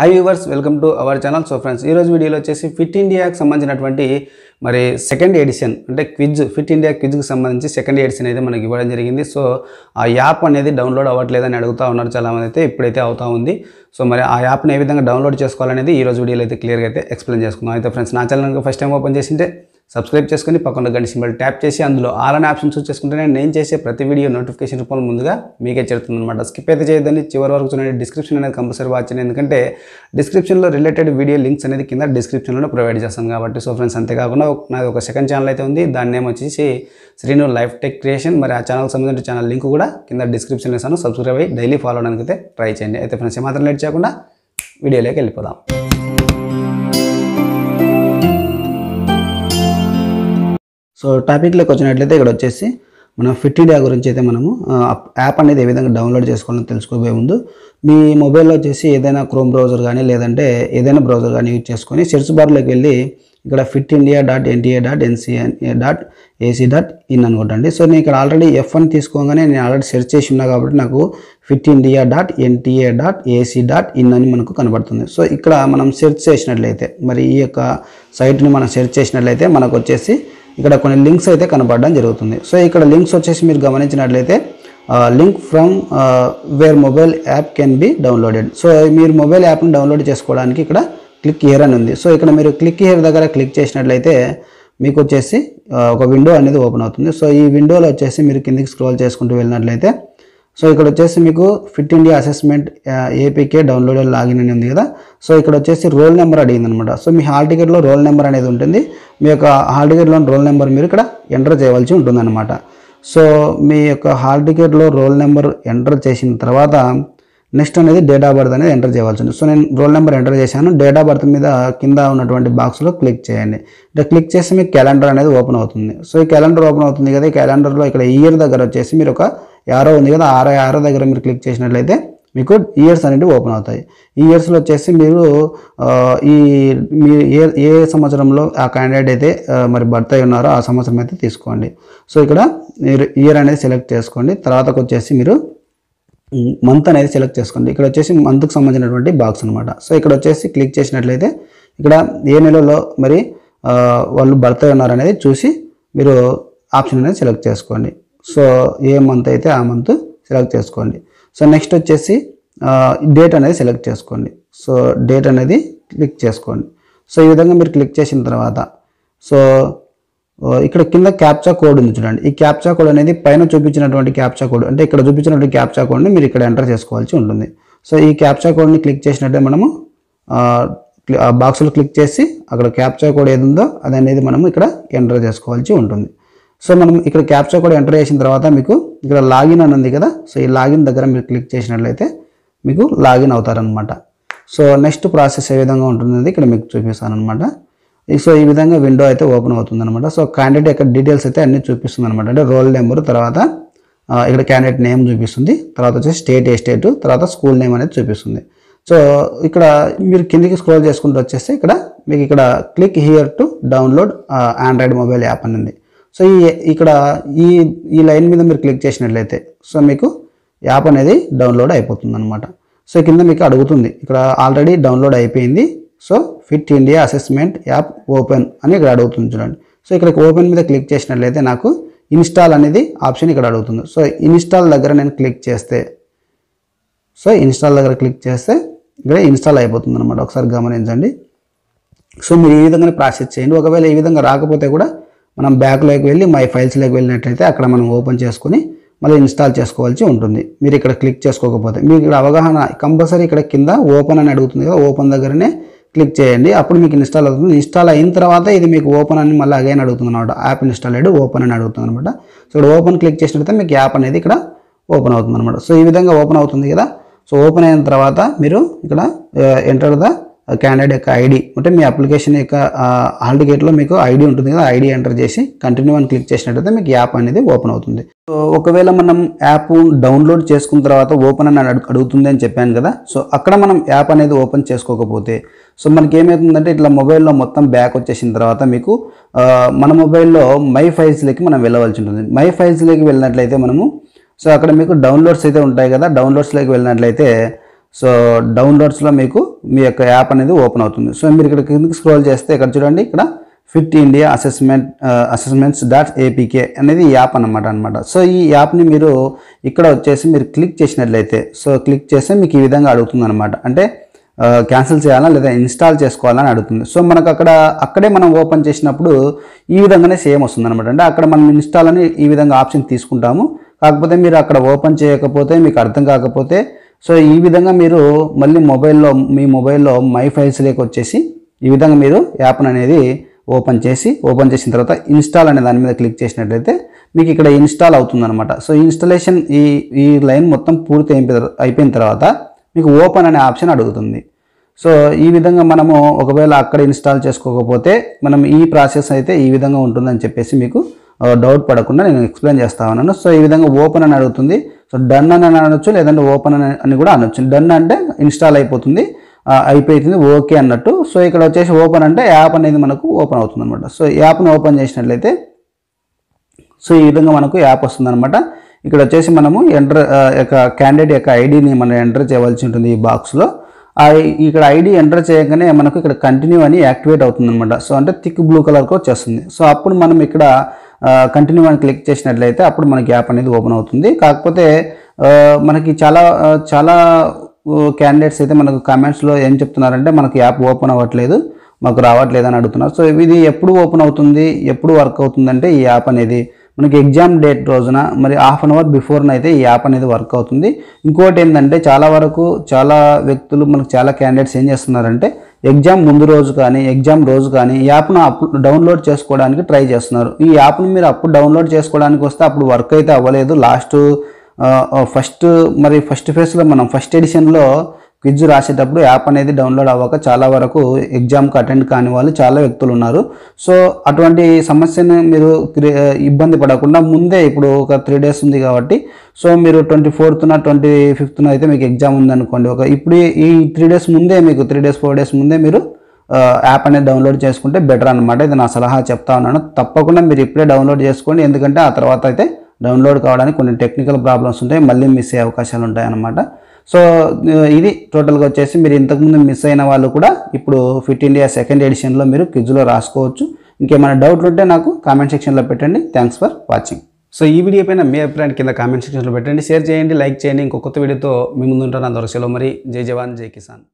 high viewers welcome to our channel so friends ఈరోజు వీడియోలో వచ్చేసి ఫిట్ ఇండియాకి సంబంధించినటువంటి మరి సెకండ్ ఎడిషన్ అంటే క్విజ్ ఫిట్ ఇండియా క్విజ్కి సంబంధించి సెకండ్ ఎడిషన్ అయితే మనకి ఇవ్వడం జరిగింది సో ఆ యాప్ అనేది డౌన్లోడ్ అవ్వట్లేదని అడుగుతూ ఉన్నారు చాలామంది అయితే ఇప్పుడైతే అవుతా ఉంది సో మరి ఆ యాప్ని ఏ విధంగా డౌన్లోడ్ చేసుకోవాలనేది ఈరోజు వీడియోలో అయితే క్లియర్గా అయితే ఎక్స్ప్లెయిన్ చేసుకుందాం అయితే ఫ్రెండ్స్ నా ఛానల్ ఫస్ట్ టైం ఓపెన్ చేసింటే సబ్స్క్రైబ్ చేసుకుని పక్కన గంట సింబల్ ట్యాప్ చేసి అందులో ఆల్ అనే ఆప్షన్స్ చేసుకుంటేనే నేను చేసే ప్రతి వీడియో నోటిఫికేషన్ రూపంలో ముందుగా మీకే చేరుతుందన్నమాట స్కిప్ అయితే చేయదని చివరి వరకు చూడండి డిస్క్రిప్షన్ అనేది కంపల్సరీ వాచ్ ఎందుకంటే డిస్క్రిప్షన్లో రిలేటెడ్ వీడియో లింక్స్ అనేది కింద డిస్క్రిప్షన్లో ప్రొవైడ్ చేస్తాను కాబట్టి సో ఫ్రెండ్స్ అంతేకాకుండా నాది ఒక సెకండ్ ఛానల్ అయితే ఉంది దాని నేమ్ వచ్చేసి శ్రీను లైఫ్ టెక్ క్రియేషన్ మరి ఆ ఛానల్కి సంబంధించిన ఛానల్ లింక్ కూడా కింద డిస్క్రిప్షన్లో ఇస్తాను సబ్స్క్రైబ్ అయ్యి డైలీ ఫాలో అవడానికి అయితే ట్రై చేయండి అయితే ఫ్రెండ్స్ ఏమాత్రం లేట్ చేయకుండా వీడియోలోకి వెళ్ళిపోదాం సో టాపిక్లోకి వచ్చినట్లయితే ఇక్కడ వచ్చేసి మనం ఫిట్ ఇండియా గురించి అయితే మనము యాప్ అనేది ఏ విధంగా డౌన్లోడ్ చేసుకోవాలని తెలుసుకోబోయే ముందు మీ మొబైల్లో వచ్చేసి ఏదైనా క్రోమ్ బ్రౌజర్ కానీ లేదంటే ఏదైనా బ్రౌజర్ కానీ యూజ్ చేసుకొని సెర్చ్ బార్లోకి వెళ్ళి ఇక్కడ fit India dot NTA dot NCNA dot AC dot in అనుకోండి సో నేను ఇక్కడ ఆల్రెడీ ఎఫ్ అని తీసుకోగానే నేను ఆల్రెడీ సెర్చ్ చేసి ఉన్నా కాబట్టి నాకు fit India dot NTA dot AC dot in అని మనకు కనబడుతుంది సో ఇక్కడ మనం సెర్చ్ చేసినట్లయితే మరి ఈ యొక్క సైట్ని మనం సెర్చ్ చేసినట్లయితే మనకు వచ్చేసి ఇక్కడ కొన్ని లింక్స్ అయితే కనపడడం జరుగుతుంది సో ఇక్కడ లింక్స్ వచ్చేసి మీరు గమనించినట్లయితే link from where mobile app can be downloaded so మీరు మొబైల్ యాప్ని డౌన్లోడ్ చేసుకోవడానికి ఇక్కడ క్లిక్ హియర్ అని ఉంది సో ఇక్కడ మీరు క్లిక్ హియర్ దగ్గర క్లిక్ చేసినట్లయితే మీకు వచ్చేసి ఒక విండో అనేది ఓపెన్ అవుతుంది సో ఈ విండోలో వచ్చేసి మీరు కిందికి స్క్రోల్ చేసుకుంటూ వెళ్ళినట్లయితే సో ఇక్కడ వచ్చేసి మీకు fit India assessment APK download login అని ఉంది కదా సో ఇక్కడ వచ్చేసి రోల్ నెంబర్ అడిగింది అనమాట సో మీ హాల్ టికెట్లో రోల్ నెంబర్ అనేది ఉంటుంది మీ యొక్క హాల్ టికెట్లోని రోల్ నెంబర్ మీరు ఇక్కడ ఎంటర్ చేయవలసి ఉంటుందన్నమాట సో మీ యొక్క హాల్ టికెట్లో రోల్ నెంబర్ ఎంటర్ చేసిన తర్వాత నెక్స్ట్ అనేది డేట్ ఆఫ్ బర్త్ అనేది ఎంటర్ చేయవలసి ఉంది సో నేను రోల్ నెంబర్ ఎంటర్ చేశాను డేట్ ఆఫ్ బర్త్ మీద కింద ఉన్నటువంటి బాక్స్లో క్లిక్ చేయండి అంటే క్లిక్ చేసి మీకు క్యాలెండర్ అనేది ఓపెన్ అవుతుంది సో ఈ క్యాలెండర్ ఓపెన్ అవుతుంది కదా ఈ క్యాలెండర్లో ఇక్కడ ఇయర్ దగ్గర వచ్చేసి మీరు ఒక యారో ఉంది కదా ఆరో ఆరో దగ్గర మీరు క్లిక్ చేసినట్లయితే మీకు ఇయర్స్ అనేవి ఓపెన్ అవుతాయి ఈ ఇయర్స్లో వచ్చేసి మీరు ఈ మీ ఏ ఏ సంవత్సరంలో ఆ క్యాండిడేట్ అయితే మరి బర్త్ అయి ఉన్నారో ఆ సంవత్సరం అయితే తీసుకోండి సో ఇక్కడ మీరు ఇయర్ అనేది సెలెక్ట్ చేసుకోండి తర్వాతకు వచ్చేసి మీరు మంత్ అనేది సెలెక్ట్ చేసుకోండి ఇక్కడ వచ్చేసి మంత్కు సంబంధించినటువంటి బాక్స్ అనమాట సో ఇక్కడ వచ్చేసి క్లిక్ చేసినట్లయితే ఇక్కడ ఏ నెలలో మరి వాళ్ళు బర్త్ అయి ఉన్నారనేది చూసి మీరు ఆప్షన్ అనేది సెలెక్ట్ చేసుకోండి సో ఏ మంత్ అయితే ఆ మంత్ సెలెక్ట్ చేసుకోండి సో నెక్స్ట్ వచ్చేసి డేట్ అనేది సెలెక్ట్ చేసుకోండి సో డేట్ అనేది క్లిక్ చేసుకోండి సో ఈ విధంగా మీరు క్లిక్ చేసిన తర్వాత సో ఇక్కడ కింద క్యాప్చా కోడ్ ఉంది చూడండి ఈ క్యాప్చా కోడ్ అనేది పైన చూపించినటువంటి క్యాప్చా కోడ్ అంటే ఇక్కడ చూపించినటువంటి క్యాప్చా కోడ్ని మీరు ఇక్కడ ఎంటర్ చేసుకోవాల్సి ఉంటుంది సో ఈ క్యాప్చా కోడ్ని క్లిక్ చేసినట్టే మనము బాక్స్లో క్లిక్ చేసి అక్కడ క్యాప్చా కోడ్ ఏది ఉందో అది అనేది మనము ఇక్కడ ఎంటర్ చేసుకోవాల్సి ఉంటుంది సో మనం ఇక్కడ క్యాప్చర్ కూడా ఎంటర్ చేసిన తర్వాత మీకు ఇక్కడ లాగిన్ అని ఉంది కదా సో ఈ లాగిన్ దగ్గర మీరు క్లిక్ చేసినట్లయితే మీకు లాగిన్ అవుతారనమాట సో నెక్స్ట్ ప్రాసెస్ ఏ విధంగా ఉంటుంది ఇక్కడ మీకు చూపిస్తాను అనమాట సో ఈ విధంగా విండో అయితే ఓపెన్ అవుతుంది అనమాట సో క్యాండిడేట్ యొక్క డీటెయిల్స్ అయితే అన్నీ చూపిస్తుంది అనమాట అంటే రోల్ నెంబర్ తర్వాత ఇక్కడ క్యాండిడేట్ నేమ్ చూపిస్తుంది తర్వాత వచ్చి స్టేట్ ఏ స్టేట్ తర్వాత స్కూల్ నేమ్ అనేది చూపిస్తుంది సో ఇక్కడ మీరు కిందికి స్క్రోల్ చేసుకుంటూ వచ్చేస్తే ఇక్కడ మీకు ఇక్కడ click here to download android mobile app అనేది సో ఈ ఇక్కడ ఈ ఈ లైన్ మీద మీరు క్లిక్ చేసినట్లయితే సో మీకు యాప్ అనేది డౌన్లోడ్ అయిపోతుంది అనమాట సో కింద మీకు అడుగుతుంది ఇక్కడ ఆల్రెడీ డౌన్లోడ్ అయిపోయింది so fit India assessment app open అని ఇక్కడ అడుగుతుంది చూడండి సో ఇక్కడ ఓపెన్ మీద క్లిక్ చేసినట్లయితే నాకు ఇన్స్టాల్ అనేది ఆప్షన్ ఇక్కడ అడుగుతుంది సో ఇన్స్టాల్ దగ్గర నేను క్లిక్ చేస్తే సో ఇన్స్టాల్ దగ్గర క్లిక్ చేస్తే ఇక్కడ ఇన్స్టాల్ అయిపోతుంది అనమాట ఒకసారి గమనించండి సో మీరు ఈ విధంగానే ప్రాసెస్ చేయండి ఒకవేళ ఈ విధంగా రాకపోతే కూడా మనం బ్యాక్లోకి వెళ్ళి మై ఫైల్స్లోకి వెళ్ళినట్లయితే అక్కడ మనం ఓపెన్ చేసుకుని మళ్ళీ ఇన్స్టాల్ చేసుకోవాల్సి ఉంటుంది మీరు ఇక్కడ క్లిక్ చేసుకోకపోతే మీకు ఇక్కడ అవగాహన కంపల్సరీ ఇక్కడ కింద ఓపెన్ అని అడుగుతుంది కదా ఓపెన్ దగ్గరనే క్లిక్ చేయండి అప్పుడు మీకు ఇన్స్టాల్ అవుతుంది ఇన్స్టాల్ అయిన తర్వాత ఇది మీకు ఓపెన్ అని మళ్ళీ అగైన్ అడుగుతుంది అనమాట యాప్ ఇన్స్టాల్ అయ్యి ఓపెన్ అని అడుగుతుంది అనమాట సో ఇక్కడ ఓపెన్ క్లిక్ చేసినట్లయితే మీకు యాప్ అనేది ఇక్కడ ఓపెన్ అవుతుంది అనమాట సో ఈ విధంగా ఓపెన్ అవుతుంది కదా సో ఓపెన్ అయిన తర్వాత మీరు ఇక్కడ ఎంటర్ ద క్యాండిడేట్ యొక్క ఐడి అంటే మీ అప్లికేషన్ యొక్క హాల్ గేట్లో మీకు ఐడి ఉంటుంది కదా ఐడి ఎంటర్ చేసి కంటిన్యూ అని క్లిక్ చేసినట్టయితే మీకు యాప్ అనేది ఓపెన్ అవుతుంది సో ఒకవేళ మనం యాప్ డౌన్లోడ్ చేసుకున్న తర్వాత ఓపెన్ అని అడుగుతుంది అని చెప్పాను కదా సో అక్కడ మనం యాప్ అనేది ఓపెన్ చేసుకోకపోతే సో మనకి ఏమవుతుందంటే ఇట్లా మొబైల్లో మొత్తం బ్యాక్ వచ్చేసిన తర్వాత మీకు మన మొబైల్లో మై ఫైల్స్లోకి మనం వెళ్ళవలసి ఉంటుంది మై ఫైల్స్లోకి వెళ్ళినట్లయితే మనము సో అక్కడ మీకు డౌన్లోడ్స్ అయితే ఉంటాయి కదా డౌన్లోడ్స్లోకి వెళ్ళినట్లయితే సో డౌన్లోడ్స్లో మీకు మీ యొక్క యాప్ అనేది ఓపెన్ అవుతుంది సో మీరు ఇక్కడ కిందకి స్క్రోల్ చేస్తే ఇక్కడ చూడండి ఇక్కడ fit India assessment assessments dot APK అనేది యాప్ అనమాట అనమాట సో ఈ యాప్ని మీరు ఇక్కడ వచ్చేసి మీరు క్లిక్ చేసినట్లయితే సో క్లిక్ చేస్తే మీకు ఈ విధంగా అడుగుతుంది అనమాట అంటే క్యాన్సిల్ uh, చేయాలా లేదా ఇన్స్టాల్ చేసుకోవాలని అడుగుతుంది సో మనకు అక్కడ అక్కడే మనం ఓపెన్ చేసినప్పుడు ఈ విధంగానే సేమ్ వస్తుంది అనమాట అంటే అక్కడ మనం ఇన్స్టాల్ అని ఈ విధంగా ఆప్షన్ తీసుకుంటాము కాకపోతే మీరు అక్కడ ఓపెన్ చేయకపోతే మీకు అర్థం కాకపోతే సో ఈ విధంగా మీరు మళ్ళీ మొబైల్లో మీ మొబైల్లో మై ఫైల్స్ లేక వచ్చేసి ఈ విధంగా మీరు యాప్ను అనేది ఓపెన్ చేసి ఓపెన్ చేసిన తర్వాత ఇన్స్టాల్ అనే దాని మీద క్లిక్ చేసినట్లయితే మీకు ఇక్కడ ఇన్స్టాల్ అవుతుందన్నమాట సో ఇన్స్టాలేషన్ ఈ ఈ లైన్ మొత్తం పూర్తి అయిపోయిన తర్వాత మీకు ఓపెన్ అనే ఆప్షన్ అడుగుతుంది సో ఈ విధంగా మనము ఒకవేళ అక్కడ ఇన్స్టాల్ చేసుకోకపోతే మనం ఈ ప్రాసెస్ అయితే ఈ విధంగా ఉంటుందని చెప్పేసి మీకు డౌట్ పడకుండా నేను ఎక్స్ప్లెయిన్ చేస్తా ఉన్నాను సో ఈ విధంగా ఓపెన్ అని అడుగుతుంది సో డన్ అని అనొచ్చు లేదంటే ఓపెన్ అని కూడా అనొచ్చు డన్ అంటే ఇన్స్టాల్ అయిపోతుంది అయిపోతుంది ఓకే అన్నట్టు సో ఇక్కడ వచ్చేసి ఓపెన్ అంటే యాప్ అనేది మనకు ఓపెన్ అవుతుంది అనమాట సో యాప్ను ఓపెన్ చేసినట్లయితే సో ఈ విధంగా మనకు యాప్ వస్తుందన్నమాట ఇక్కడ వచ్చేసి మనము ఎంటర్ యొక్క క్యాండిడేట్ యొక్క ఐడిని మనం ఎంటర్ చేయవలసి ఉంటుంది ఈ బాక్స్లో ఇక్కడ ఐడి ఎంటర్ చేయగానే మనకు ఇక్కడ కంటిన్యూ అని యాక్టివేట్ అవుతుందన్నమాట సో అంటే థిక్ బ్లూ కలర్కి వచ్చేస్తుంది సో అప్పుడు మనం ఇక్కడ కంటిన్యూ అని క్లిక్ చేసినట్లయితే అప్పుడు మనకి యాప్ అనేది ఓపెన్ అవుతుంది కాకపోతే మనకి చాలా చాలా క్యాండిడేట్స్ అయితే మనకు కామెంట్స్లో ఏం చెప్తున్నారంటే మనకు యాప్ ఓపెన్ అవ్వట్లేదు మాకు రావట్లేదు అని అడుగుతున్నారు సో ఇది ఎప్పుడు ఓపెన్ అవుతుంది ఎప్పుడు వర్క్ అవుతుందంటే ఈ యాప్ అనేది మనకి ఎగ్జామ్ డేట్ రోజున మరి హాఫ్ అన్ అవర్ బిఫోర్న అయితే ఈ యాప్ అనేది వర్క్ అవుతుంది ఇంకోటి ఏంటంటే చాలా వరకు చాలా వ్యక్తులు మనకు చాలా క్యాండిడేట్స్ ఏం చేస్తున్నారంటే ఎగ్జామ్ ముందు రోజు కానీ ఎగ్జామ్ రోజు కానీ యాప్ను అప్ డౌన్లోడ్ చేసుకోవడానికి ట్రై చేస్తున్నారు ఈ యాప్ను మీరు అప్పుడు డౌన్లోడ్ చేసుకోవడానికి వస్తే అప్పుడు వర్క్ అయితే అవ్వలేదు లాస్ట్ ఫస్ట్ మరి ఫస్ట్ ఫేజ్లో మనం ఫస్ట్ ఎడిషన్లో క్విజ్ రాసేటప్పుడు యాప్ అనేది డౌన్లోడ్ అవ్వక చాలా వరకు ఎగ్జామ్కి అటెండ్ కాని వాళ్ళు చాలా వ్యక్తులు ఉన్నారు సో అటువంటి సమస్యను మీరు ఇబ్బంది పడకుండా ముందే ఇప్పుడు ఒక త్రీ డేస్ ఉంది కాబట్టి సో మీరు ట్వంటీ ఫోర్త్న ట్వంటీ ఫిఫ్త్న అయితే మీకు ఎగ్జామ్ ఉందనుకోండి ఒక ఇప్పుడు ఈ త్రీ డేస్ ముందే మీకు త్రీ డేస్ ఫోర్ డేస్ ముందే మీరు యాప్ అనేది డౌన్లోడ్ చేసుకుంటే బెటర్ అనమాట ఇది నా సలహా చెప్తా ఉన్నాను తప్పకుండా మీరు ఇప్పుడే డౌన్లోడ్ చేసుకోండి ఎందుకంటే ఆ తర్వాత అయితే డౌన్లోడ్ కావడానికి కొన్ని టెక్నికల్ ప్రాబ్లమ్స్ ఉంటాయి మళ్ళీ మిస్ అయ్యే అవకాశాలు ఉంటాయన్నమాట సో ఇది టోటల్గా వచ్చేసి మీరు ఇంతకుముందు మిస్ అయిన వాళ్ళు కూడా ఇప్పుడు ఫిట్ ఇండియా సెకండ్ ఎడిషన్లో మీరు క్విజ్లో రాసుకోవచ్చు ఇంకేమైనా డౌట్లు ఉంటే నాకు కామెంట్ సెక్షన్లో పెట్టండి థ్యాంక్స్ ఫర్ వాచింగ్ సో ఈ వీడియో పైన మీ అభిప్రాయం కింద కామెంట్ సెక్షన్లో పెట్టండి షేర్ చేయండి లైక్ చేయండి ఇంకొక కొత్త వీడియోతో మీ ఉంటాను అందరూ సెలవు మరి జై జవాన్ జై కిసాన్